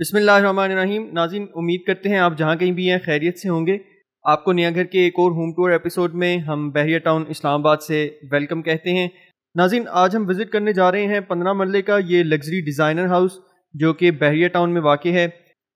बिसमीम नाजिन उम्मीद करते हैं आप जहाँ कहीं भी हैं खैरियत से होंगे आपको नया घर के एक और होम टूर एपिसोड में हम बहरिया टाउन इस्लामाबाद से वेलकम कहते हैं नाजिन आज हम विज़िट करने जा रहे हैं पंद्रह मरले का ये लग्जरी डिज़ाइनर हाउस जो कि बहरिया टाउन में वाक़ है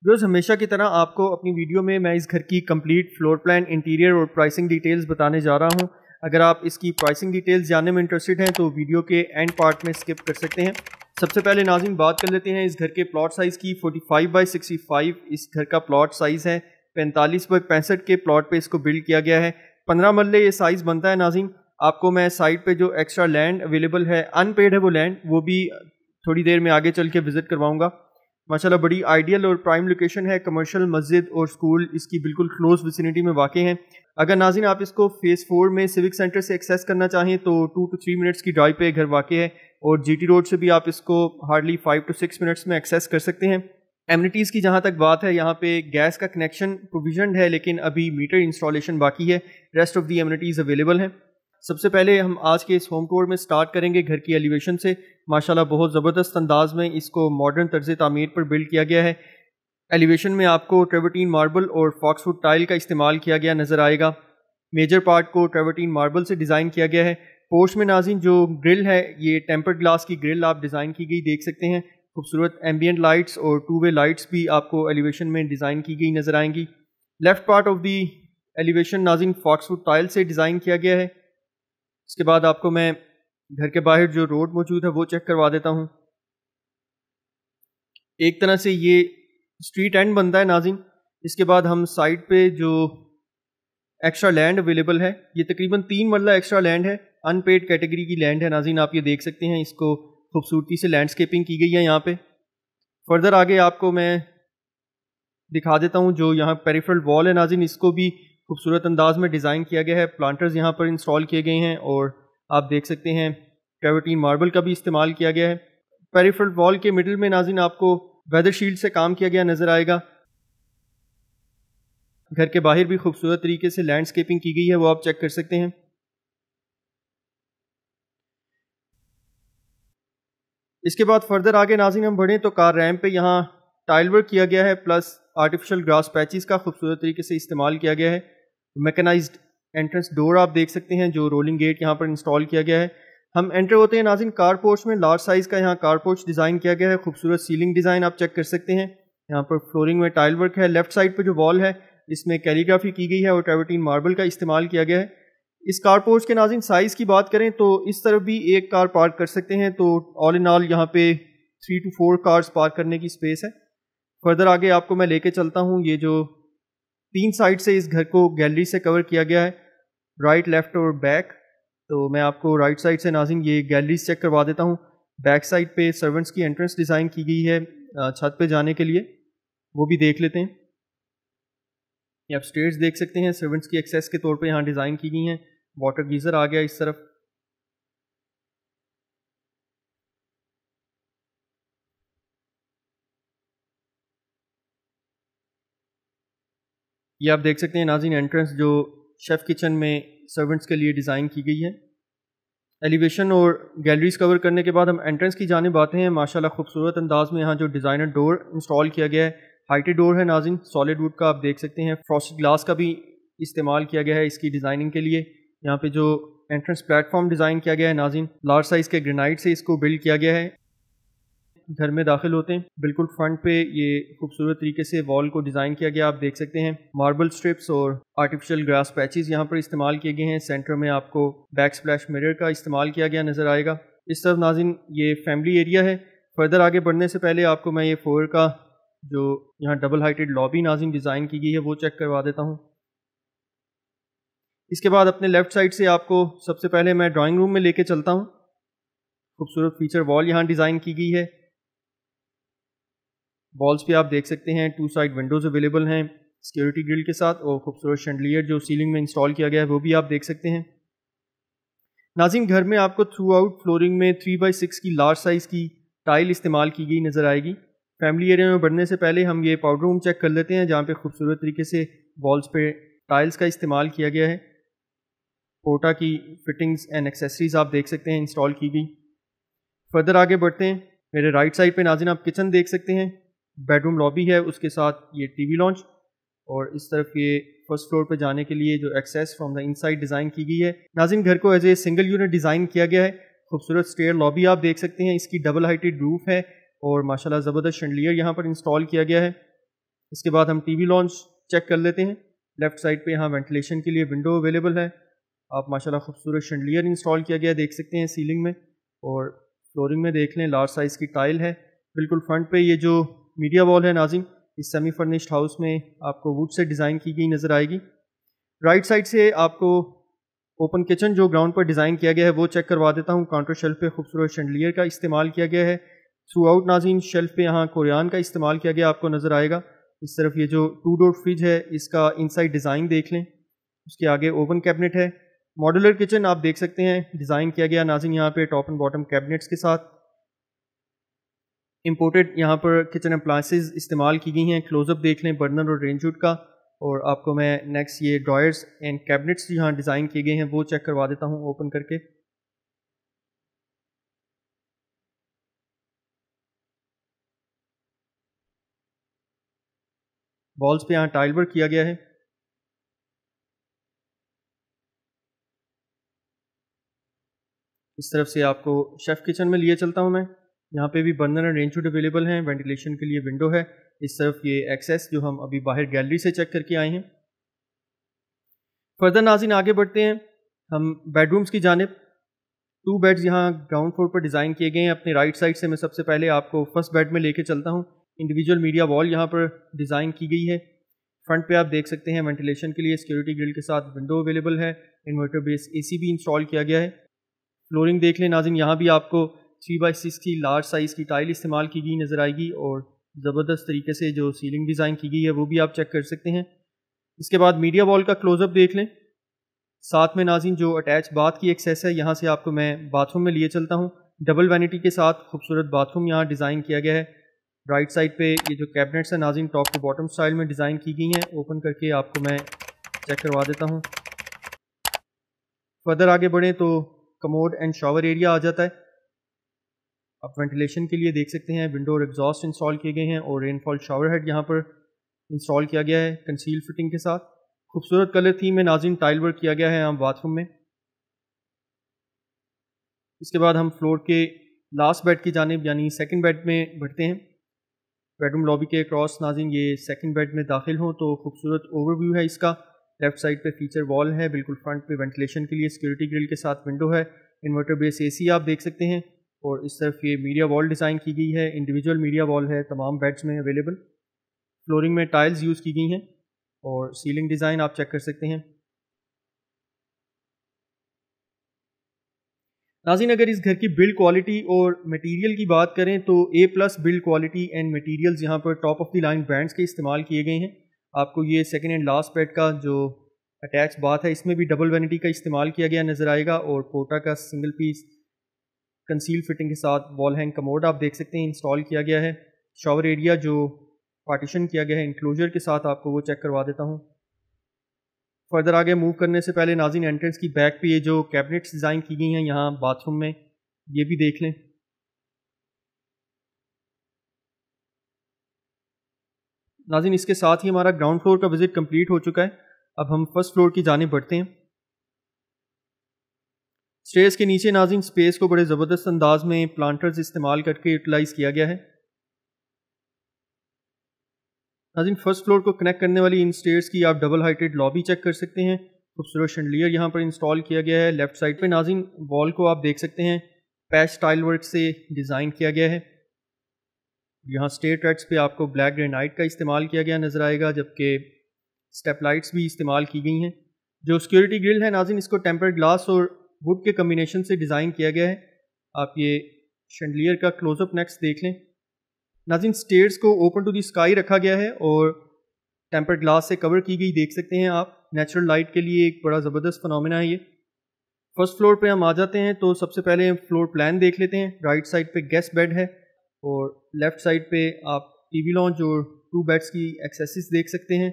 रोज़ हमेशा की तरह आपको अपनी वीडियो में मैं इस घर की कम्प्लीट फ्लोर प्लान इंटीरियर और प्राइसिंग डिटेल्स बताने जा रहा हूँ अगर आप इसकी प्राइसिंग डिटेल्स जानने में इंटरेस्टेड हैं तो वीडियो के एंड पार्ट में स्किप कर सकते हैं सबसे पहले नाजिम बात कर लेते हैं इस घर के प्लॉट साइज़ की 45 बाई सिक्सटी इस घर का प्लॉट साइज़ है 45 बाई पैंसठ के प्लॉट पे इसको बिल्ड किया गया है 15 मरले ये साइज़ बनता है नाजिम आपको मैं साइट पे जो एक्स्ट्रा लैंड अवेलेबल है अनपेड है वो लैंड वो भी थोड़ी देर में आगे चल के विज़िट करवाऊँगा माशाला बड़ी आइडियल और प्राइम लोकेशन है कमर्शल मस्जिद और स्कूल इसकी बिल्कुल क्लोज विसिनिटी में वाक़ है अगर नाजिन आप इसको फेज़ फोर में सिविक सेंटर से एक्सेस करना चाहें तो टू टू थ्री मिनट्स की ड्राइव पे घर वाक़ है और जी रोड से भी आप इसको hardly five to six minutes में एक्सेस कर सकते हैं एमिनिटीज़ की जहाँ तक बात है यहाँ पे गैस का कनेक्शन प्रोविजन है लेकिन अभी मीटर इंस्टॉलेशन बाकी है rest of the amenities available हैं सबसे पहले हम आज के इस होम टूर में स्टार्ट करेंगे घर की एलिवेशन से माशाल्लाह बहुत ज़बरदस्त अंदाज में इसको मॉडर्न तर्ज तमीर पर बिल्ड किया गया है एलिवेशन में आपको ट्रेवटीन मार्बल और फॉक्सवुड टाइल का इस्तेमाल किया गया नज़र आएगा मेजर पार्ट को ट्रेवटीन मार्बल से डिज़ाइन किया गया है पोस्ट में नाजिन जो ग्रिल है ये टेम्पर्ड ग्लास की ग्रिल आप डिज़ाइन की गई देख सकते हैं खूबसूरत एम्बियट लाइट्स और टू वे लाइट्स भी आपको एलिवेशन में डिज़ाइन की गई नज़र आएंगी left part of the elevation नाजिन फॉक्सवुड टाइल से डिज़ाइन किया गया है इसके बाद आपको मैं घर के बाहर जो रोड मौजूद है वो चेक करवा देता हूँ एक तरह से ये स्ट्रीट एंड बनता है नाजिन इसके बाद हम साइड पे जो एक्स्ट्रा लैंड अवेलेबल है ये तकरीबन तीन मरला एक्स्ट्रा लैंड है अनपेड कैटेगरी की लैंड है नाजीन आप ये देख सकते हैं इसको खूबसूरती से लैंडस्केपिंग की गई है यहाँ पे फर्दर आगे आपको मैं दिखा देता हूँ जो यहाँ पेरीफ्रल वॉल है नाजिन इसको भी खूबसूरत अंदाज में डिज़ाइन किया गया है प्लांटर्स यहाँ पर इंस्टॉल किए गए हैं और आप देख सकते हैं ट्रेवटीन मार्बल का भी इस्तेमाल किया गया है पेरीफ्रल वॉल के मिडल में नाजिन आपको वेदर शील्ड से काम किया गया नज़र आएगा घर के बाहर भी खूबसूरत तरीके से लैंडस्केपिंग की गई है वो आप चेक कर सकते हैं इसके बाद फर्दर आगे नाजिन हम बढ़ें तो कार रैम पे यहाँ टाइल वर्क किया गया है प्लस आर्टिफिशियल ग्रास पैचेस का खूबसूरत तरीके से इस्तेमाल किया गया है मेकनाइज एंट्रेंस डोर आप देख सकते हैं जो रोलिंग गेट यहाँ पर इंस्टॉल किया गया है हम एंटर होते हैं नाजिन कारपोर्च में लार्ज साइज़ का यहाँ कारपोर्च डिज़ाइन किया गया है खूबसूरत सीलिंग डिज़ाइन आप चेक कर सकते हैं यहाँ पर फ्लोरिंग में टाइल वर्क है लेफ्ट साइड पर जो वॉल है इसमें कैलीग्राफी की गई है और ट्रेवटीन मार्बल का इस्तेमाल किया गया है इस कार पोर्च के नाजिन साइज़ की बात करें तो इस तरफ भी एक कार पार्क कर सकते हैं तो ऑल इन ऑल यहाँ पे three to four cars park करने की स्पेस है फर्दर आगे आपको मैं लेके चलता हूँ ये जो तीन साइड से इस घर को गैलरी से कवर किया गया है राइट लेफ्ट और बैक तो मैं आपको राइट साइड से नाजिन ये गैलरीज चेक करवा देता हूँ बैक साइड पे सर्वेंट्स की एंट्रेंस डिज़ाइन की गई है छत पे जाने के लिए वो भी देख लेते हैं ये आप स्टेयर्स देख सकते हैं सर्वेंट्स की एक्सेस के तौर पे यहाँ डिज़ाइन की गई हैं वाटर गीज़र आ गया इस तरफ ये आप देख सकते हैं नाजिन एंट्रेंस जो शेफ़ किचन में सर्वेंट्स के लिए डिज़ाइन की गई है एलिवेशन और गैलरीज कवर करने के बाद हम एंट्रेंस की जानब आते हैं माशाल्लाह खूबसूरत अंदाज में यहाँ जो डिज़ाइनर डोर इंस्टॉल किया गया है हाइटेड डोर है नाजिन सॉलिड वुड का आप देख सकते हैं फ्रॉस्ट ग्लास का भी इस्तेमाल किया गया है इसकी डिज़ाइनिंग के लिए यहाँ पे जो एंट्रेंस प्लेटफॉर्म डिज़ाइन किया गया है नाजिन लार्ज साइज़ के ग्रेनाइट से इसको बिल्ड किया गया है घर में दाखिल होते हैं बिल्कुल फ्रंट पे ये खूबसूरत तरीके से वॉल को डिज़ाइन किया गया आप देख सकते हैं मार्बल स्ट्रिप्स और आर्टिफिशियल ग्रास पैचेस यहाँ पर इस्तेमाल किए गए हैं सेंटर में आपको बैक स्प्लैश मिरर का इस्तेमाल किया गया नज़र आएगा इस तरफ नाजिन ये फैमिली एरिया है फर्दर आगे बढ़ने से पहले आपको मैं ये फोर का जो यहाँ डबल हाइटेड लॉबी नाजिन डिज़ाइन की गई है वो चेक करवा देता हूँ इसके बाद अपने लेफ्ट साइड से आपको सबसे पहले मैं ड्राइंग रूम में लेके चलता हूँ खूबसूरत फीचर वॉल यहाँ डिज़ाइन की गई है वॉल्स पे आप देख सकते हैं टू साइड विंडोज़ अवेलेबल हैं सिक्योरिटी ग्रिल के साथ और खूबसूरत शंडलियर जो सीलिंग में इंस्टॉल किया गया है वो भी आप देख सकते हैं नाजिम घर में आपको थ्रू आउट फ्लोरिंग में थ्री बाई सिक्स की लार्ज साइज़ की टाइल इस्तेमाल की गई नज़र आएगी फैमिली एरिया में बढ़ने से पहले हम ये पाउडर रूम चेक कर लेते हैं जहाँ पे खूबसूरत तरीके से वॉल्स पे टाइल्स का इस्तेमाल किया गया है कोटा की फिटिंग्स एंड एक्सेसरीज आप देख सकते हैं इंस्टॉल की गई फर्दर आगे बढ़ते हैं मेरे राइट साइड पे नाजिन आप किचन देख सकते हैं बेडरूम लॉबी है उसके साथ ये टीवी लॉन्च और इस तरफ ये फर्स्ट फ्लोर पर जाने के लिए जो access from the inside design की गई है नाजिन घर को as a single unit design किया गया है खूबसूरत स्टेयर लॉबी आप देख सकते हैं इसकी डबल हाइटेड रूफ है और माशाला ज़बरदस्त शंडलियर यहाँ पर इंस्टॉल किया गया है इसके बाद हम टी लॉन्च चेक कर लेते हैं लेफ़्ट साइड पर यहाँ वेंटिलेशन के लिए विंडो अवेलेबल है आप माशाल्लाह खूबसूरत शंडलियर इंस्टॉल किया गया देख सकते हैं सीलिंग में और फ्लोरिंग में देख लें लार्ज साइज़ की टाइल है बिल्कुल फ्रंट पे ये जो मीडिया वॉल है नाजिम इस सेमी फर्निश्ड हाउस में आपको वुड से डिज़ाइन की गई नज़र आएगी राइट साइड से आपको ओपन किचन जो ग्राउंड पर डिज़ाइन किया गया है वो चेक करवा देता हूँ काउंटर शेल्फ पे खूबसूरत शंडलियर का इस्तेमाल किया गया है थ्रू आउट नाजिम शेल्फ पे यहाँ कोरियान का इस्तेमाल किया गया आपको नज़र आएगा इस तरफ ये जो टू डोर फ्रिज है इसका इनसाइड डिज़ाइन देख लें उसके आगे ओवन कैबिनेट है मॉडुलर किचन आप देख सकते हैं डिज़ाइन किया गया नाजिन यहाँ पे टॉप एंड बॉटम कैबिनेट्स के साथ इम्पोर्टेड यहाँ पर किचन अप्लाइंसिस इस्तेमाल की गई हैं क्लोजअप देख लें बर्नर और रेंजूट का और आपको मैं नेक्स्ट ये ड्रॉयर्स एंड कैबिनेट्स यहाँ डिज़ाइन किए गए हैं वो चेक करवा देता हूँ ओपन करके वॉल्स पे यहाँ टाइल वर्क किया गया है इस तरफ से आपको शेफ़ किचन में लिए चलता हूँ मैं यहाँ पे भी burner and range hood available हैं वेंटिलेशन के लिए विंडो है इस तरफ ये एक्सेस जो हम अभी बाहर गैलरी से चेक करके आए हैं फर्दर नाजिन आगे बढ़ते हैं हम बेडरूम्स की जानब टू बेड्स यहाँ ग्राउंड फ्लोर पर डिज़ाइन किए गए हैं अपने राइट साइड से मैं सबसे पहले आपको फर्स्ट बेड में लेके चलता हूँ इंडिविजुअल मीडिया वॉल यहाँ पर डिज़ाइन की गई है फ्रंट पे आप देख सकते हैं वेंटिलेशन के लिए सिक्योरिटी ग्रिल के साथ विंडो अवेलेबल है इन्वर्टर बेस एसी भी इंस्टॉल किया गया है फ्लोरिंग देख लें नाजिन यहाँ भी आपको थ्री बाई सिक्स की लार्ज साइज़ की टाइल इस्तेमाल की गई नज़र आएगी और ज़बरदस्त तरीके से जो सीलिंग डिज़ाइन की गई है वो भी आप चेक कर सकते हैं इसके बाद मीडिया वॉल का क्लोज़अप देख लें साथ में नाजिन जो अटैच बाथ की एक्सेस है यहाँ से आपको मैं बाथरूम में लिए चलता हूँ डबल वैनिटी के साथ खूबसूरत बाथरूम यहाँ डिज़ाइन किया गया है राइट साइड पे ये जो कैबिनेट्स हैं नाजिन टॉप टू बॉटम स्टाइल में डिज़ाइन की गई हैं ओपन करके आपको मैं चेक करवा देता हूँ फर्दर आगे बढ़ें तो कमोड एंड शॉवर एरिया आ जाता है आप वेंटिलेशन के लिए देख सकते हैं विंडो और एग्जॉस्ट इंस्टॉल किए गए हैं और रेनफॉल शॉवर हेड यहाँ पर इंस्टॉल किया गया है कंसील फिटिंग के साथ खूबसूरत कलर थीम में नाजिन टाइल वर्क किया गया है आम बाथरूम में इसके बाद हम फ्लोर के लास्ट बेड की जानब यानी सेकेंड बेड में बढ़ते हैं बेडरूम लॉबी के क्रॉस नाजिन ये सेकेंड बेड में दाखिल हों तो खूबसूरत ओवरव्यू है इसका लेफ्ट साइड पे फीचर वॉल है बिल्कुल फ्रंट पे वेंटिलेशन के लिए सिक्योरिटी ग्रिल के साथ विंडो है इन्वर्टर बेस एसी आप देख सकते हैं और इस तरफ ये मीडिया वॉल डिज़ाइन की गई है इंडिविजुअल मीडिया वॉल है तमाम बेड्स में अवेलेबल फ्लोरिंग में टाइल्स यूज़ की गई हैं और सीलिंग डिज़ाइन आप चेक कर सकते हैं नाजिन अगर इस घर की बिल्ड क्वालिटी और मटेरियल की बात करें तो A plus build quality and materials यहाँ पर top of the line brands के इस्तेमाल किए गए हैं आपको ये सेकेंड एंड लास्ट पैड का जो अटैच बात है इसमें भी डबल वैनिटी का इस्तेमाल किया गया नज़र आएगा और पोटा का सिंगल पीस कंसील फिटिंग के साथ वॉल हैंग कमोड आप देख सकते हैं इंस्टॉल किया गया है शॉवर एरिया जो पार्टीशन किया गया है इंक्लोजर के साथ आपको वो चेक करवा देता हूँ फर्दर आगे मूव करने से पहले नाजिन एंट्रेंस की बैक पे ये जो कैबिनेट्स डिज़ाइन की गई हैं यहाँ बाथरूम में ये भी देख लें नाजिन इसके साथ ही हमारा ग्राउंड फ्लोर का विज़िट कम्प्लीट हो चुका है अब हम फर्स्ट फ्लोर की जाने बढ़ते हैं स्टेज के नीचे नाजिन स्पेस को बड़े ज़बरदस्त अंदाज में प्लांटर्स इस्तेमाल करके यूटिलाइज़ किया गया है नाजिन फर्स्ट फ्लोर को कनेक्ट करने वाली इन स्टेयर्स की आप डबल हाइटेड लॉबी चेक कर सकते हैं खूबसूरत शंडलियर यहाँ पर इंस्टॉल किया गया है लेफ्ट साइड पे नाजिन वॉल को आप देख सकते हैं पैच टाइल वर्क से डिज़ाइन किया गया है यहाँ स्टेट रेट्स पे आपको ब्लैक ग्रेनाइट का इस्तेमाल किया गया नज़र आएगा जबकि स्टेप लाइट्स भी इस्तेमाल की गई हैं जो सिक्योरिटी ग्रिल है नाजिन इसको टेम्पर ग्लास और वुड के कम्बिनेशन से डिज़ाइन किया गया है आप ये शेंडलियर का क्लोजअप नेक्स्ट देख लें नाजिन स्टेयर्स को ओपन टू द स्काई रखा गया है और टेम्पर ग्लास से कवर की गई देख सकते हैं आप नेचुरल लाइट के लिए एक बड़ा ज़बरदस्त फनोमिना है ये फर्स्ट फ्लोर पे हम आ जाते हैं तो सबसे पहले फ्लोर प्लान देख लेते हैं राइट साइड पे गेस्ट बेड है और लेफ़्ट साइड पे आप टीवी लॉन्च और टू बेड्स की एक्सेसिस देख सकते हैं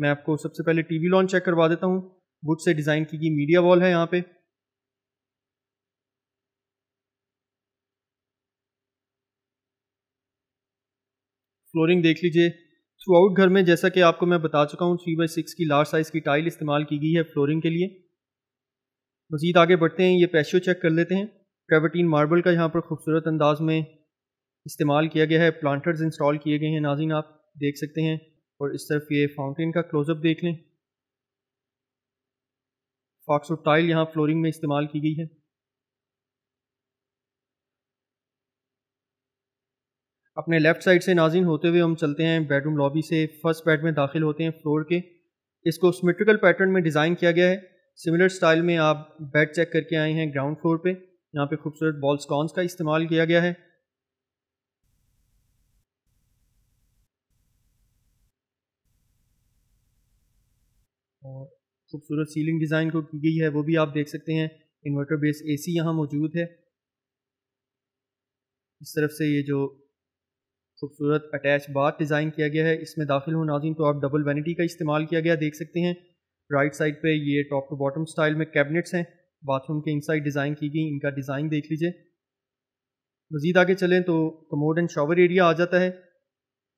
मैं आपको सबसे पहले टीवी लॉन्च चेक करवा देता हूँ वुड से डिज़ाइन की गई मीडिया वॉल है यहाँ पे फ्लोरिंग देख लीजिए थ्रू आउट घर में जैसा कि आपको मैं बता चुका हूँ थ्री बाई सिक्स की लार्ज साइज़ की टाइल इस्तेमाल की गई है फ्लोरिंग के लिए मज़ीद आगे बढ़ते हैं ये पैशियो चेक कर लेते हैं ट्रेवटीन मार्बल का यहाँ पर खूबसूरत अंदाज में इस्तेमाल किया गया है प्लांटर्स इंस्टॉल किए गए हैं नाजिन आप देख सकते हैं और इस तरफ ये फाउंटेन का क्लोजअप देख लें और टाइल यहाँ फ्लोरिंग में इस्तेमाल की गई है अपने लेफ़्ट साइड से नाजिन होते हुए हम चलते हैं बेडरूम लॉबी से फर्स्ट बेड में दाखिल होते हैं फ्लोर के इसको सिमेट्रिकल पैटर्न में डिज़ाइन किया गया है सिमिलर स्टाइल में आप बेड चेक करके आए हैं ग्राउंड फ्लोर पे यहाँ पे खूबसूरत बॉल्स कॉन्स का इस्तेमाल किया गया है और खूबसूरत सीलिंग डिज़ाइन को की गई है वो भी आप देख सकते हैं इन्वर्टर बेस एसी यहाँ मौजूद है इस तरफ से ये जो खूबसूरत अटैच बाथ डिज़ाइन किया गया है इसमें दाखिल हो नाजिन तो आप डबल वैनिटी का इस्तेमाल किया गया देख सकते हैं राइट साइड पे ये टॉप टू बॉटम स्टाइल में कैबिनेट्स हैं बाथरूम के इनसाइड डिज़ाइन की गई इनका डिज़ाइन देख लीजिए मज़ीद आगे चलें तो कमोड एंड शॉवर एरिया आ जाता है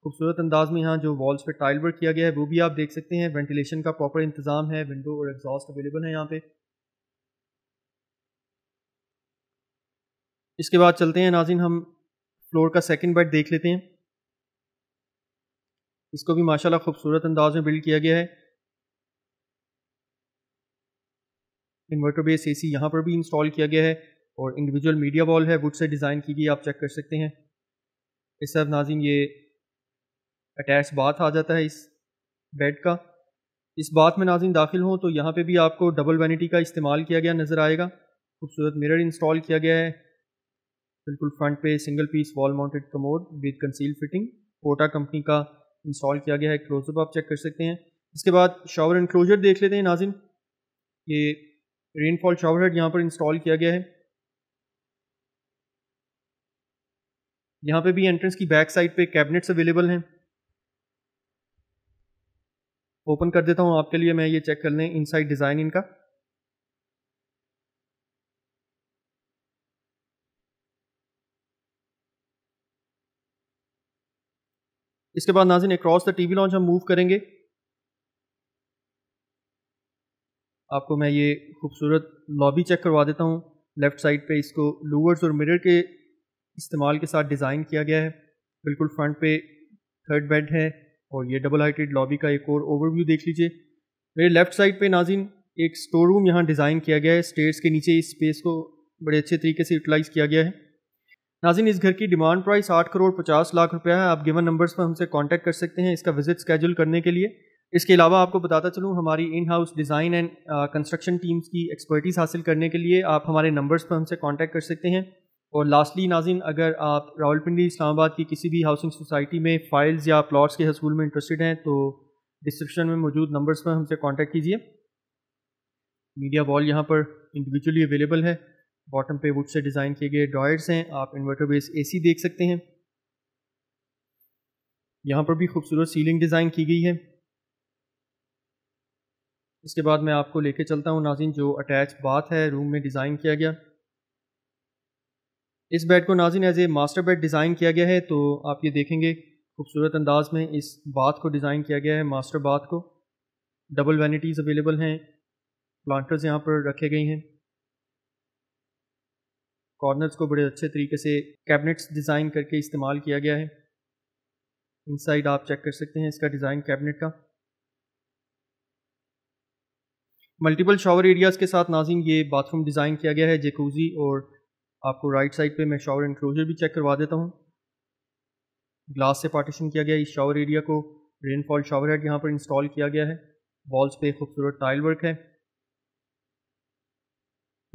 खूबसूरत अंदाज में यहाँ जो वॉल्स पे टाइल वर्क किया गया है वो भी आप देख सकते हैं वेंटिलेशन का प्रॉपर इंतज़ाम है विंडो और एग्जॉस्ट अवेलेबल है यहाँ पे इसके बाद चलते हैं नाजिन हम फ्लोर का सेकंड बेड देख लेते हैं इसको भी माशाल्लाह खूबसूरत अंदाज में बिल्ड किया गया है इन्वर्टर बेस एसी यहाँ पर भी इंस्टॉल किया गया है और इंडिविजुअल मीडिया वॉल है वुड से डिज़ाइन की गई आप चेक कर सकते हैं इस सब नाजिन ये अटैच बाथ आ जाता है इस बेड का इस बाथ में नाजिन दाखिल हों तो यहाँ पे भी आपको डबल वैनिटी का इस्तेमाल किया गया नज़र आएगा खूबसूरत मिरर इंस्टॉल किया गया है बिल्कुल फ्रंट पे single piece wall mounted commode with conceal fitting कोटा कंपनी का इंस्टॉल किया गया है क्लोजअप आप चेक कर सकते हैं इसके बाद शावर इनक्लोजर देख लेते हैं नाजिन ये रेनफॉल शावर हेड यहाँ पर इंस्टॉल किया गया है यहाँ पे भी एंट्रेंस की बैक साइड पे कैबिनेट्स अवेलेबल हैं ओपन कर देता हूँ आपके लिए मैं ये चेक कर लें इनसाइड डिज़ाइन इनका इसके बाद नाजिन अक्रॉस द टीवी लॉन्च हम मूव करेंगे आपको मैं ये खूबसूरत लॉबी चेक करवा देता हूँ लेफ़्ट साइड पे इसको लूवर्स और मिरर के इस्तेमाल के साथ डिज़ाइन किया गया है बिल्कुल फ्रंट पे थर्ड बेड है और ये डबल हाइटेड लॉबी का एक और ओवरव्यू देख लीजिए मेरे लेफ्ट साइड पे नाजिन एक स्टोर रूम यहाँ डिज़ाइन किया गया है स्टेयर्स के नीचे इस स्पेस को बड़े अच्छे तरीके से यूटिलाइज़ किया गया है नाजिन इस घर की डिमांड प्राइस आठ करोड़ पचास लाख रुपया है आप गिवन नंबर्स पर हमसे कॉन्टैक्ट कर सकते हैं इसका विजिट स्केड्यूल करने के लिए इसके अलावा आपको बताता चलूँ हमारी in house design and construction teams की एक्सपर्टीज़ हासिल करने के लिए आप हमारे नंबर्स पर हमसे कॉन्टैक्ट कर सकते हैं और लास्टली नाजिन अगर आप रावलपिंडी इस्लामाबाद की किसी भी हाउसिंग सोसाइटी में फ़ाइल्स या प्लॉट्स के हसूल में इंटरेस्टेड हैं तो डिस्क्रिप्शन में मौजूद नंबर्स पर हमसे कांटेक्ट कीजिए मीडिया वॉल यहाँ पर इंडिविजुअली अवेलेबल है बॉटम पे वुड से डिज़ाइन किए गए ड्रॉयर्स हैं आप इन्वर्टर बेस सी देख सकते हैं यहाँ पर भी खूबसूरत सीलिंग डिज़ाइन की गई है इसके बाद मैं आपको लेके चलता हूँ नाजिन जो अटैच बाथ है रूम में डिज़ाइन किया गया इस बेड को नाजिन as a master bed design किया गया है तो आप ये देखेंगे खूबसूरत अंदाज में इस बाथ को डिज़ाइन किया गया है मास्टर बाथ को डबल वैनिटीज़ अवेलेबल हैं प्लांटर्स यहाँ पर रखे गए हैं कॉर्नर्स को बड़े अच्छे तरीके से कैबिनेट्स डिज़ाइन करके इस्तेमाल किया गया है इनसाइड आप चेक कर सकते हैं इसका डिज़ाइन कैबिनेट का मल्टीपल शॉवर एरियाज़ के साथ नाजिन ये बाथरूम डिज़ाइन किया गया है जेकूजी और आपको राइट साइड पे मैं शावर इंक्लोजर भी चेक करवा देता हूँ ग्लास से पार्टीशन किया गया इस शावर एरिया को रेनफॉल शावर हेड यहाँ पर इंस्टॉल किया गया है वॉल्स पे खूबसूरत टाइल वर्क है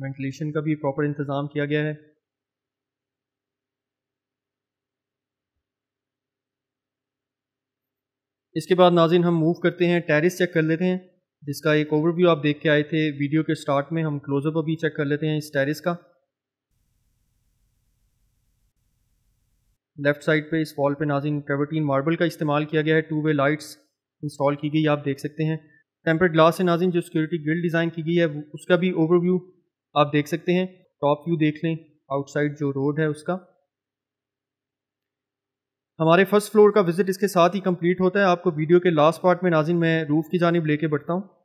वेंटिलेशन का भी प्रॉपर इंतज़ाम किया गया है इसके बाद नाजिन हम मूव करते हैं टेरिस चेक कर लेते हैं जिसका एक ओवरव्यू आप देख के आए थे वीडियो के स्टार्ट में हम क्लोजअप अभी चेक कर लेते हैं इस टेरिस का लेफ्ट साइड पे इस वॉल पे नाजिन ट्रेवटीन मार्बल का इस्तेमाल किया गया है टू वे लाइट्स इंस्टॉल की गई आप देख सकते हैं टेम्परेड ग्लास से नाजिन जो सिक्योरिटी ग्रिल डिज़ाइन की गई है उसका भी ओवरव्यू आप देख सकते हैं टॉप व्यू देख लें आउटसाइड जो रोड है उसका हमारे फर्स्ट फ्लोर का विजिट इसके साथ ही कंप्लीट होता है आपको वीडियो के लास्ट पार्ट में नाजिन मैं रूफ़ की जानब लेके बढ़ता हूँ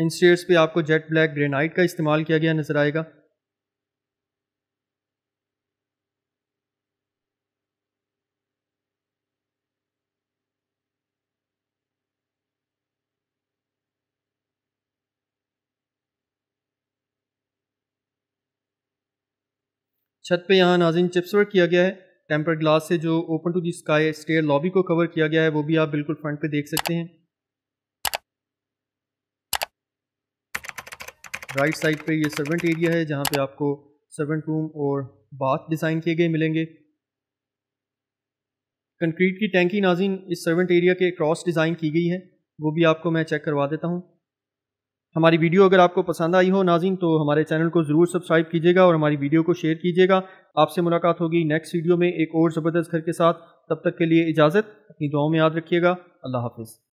इन स्टेट्स पे आपको जेट ब्लैक ग्रेनाइट का इस्तेमाल किया गया नज़र आएगा छत पे यहाँ नाजिन चिप्स वर्क किया गया है टेम्पर ग्लास से जो open to the sky stair lobby को कवर किया गया है वो भी आप बिल्कुल फ्रंट पे देख सकते हैं राइट साइड पे ये सर्वेंट एरिया है जहाँ पे आपको सर्वेंट रूम और बाथ डिज़ाइन किए गए मिलेंगे कंक्रीट की टैंकी नाजिन इस सर्वेंट एरिया के क्रॉस डिज़ाइन की गई है वो भी आपको मैं चेक करवा देता हूँ हमारी वीडियो अगर आपको पसंद आई हो नाजिन तो हमारे चैनल को ज़रूर सब्सक्राइब कीजिएगा और हमारी वीडियो को शेयर कीजिएगा आपसे मुलाकात होगी नेक्स्ट वीडियो में एक और ज़बरदस्त घर के साथ तब तक के लिए इजाज़त अपनी दुआओं में याद रखिएगा अल्लाह हाफिज़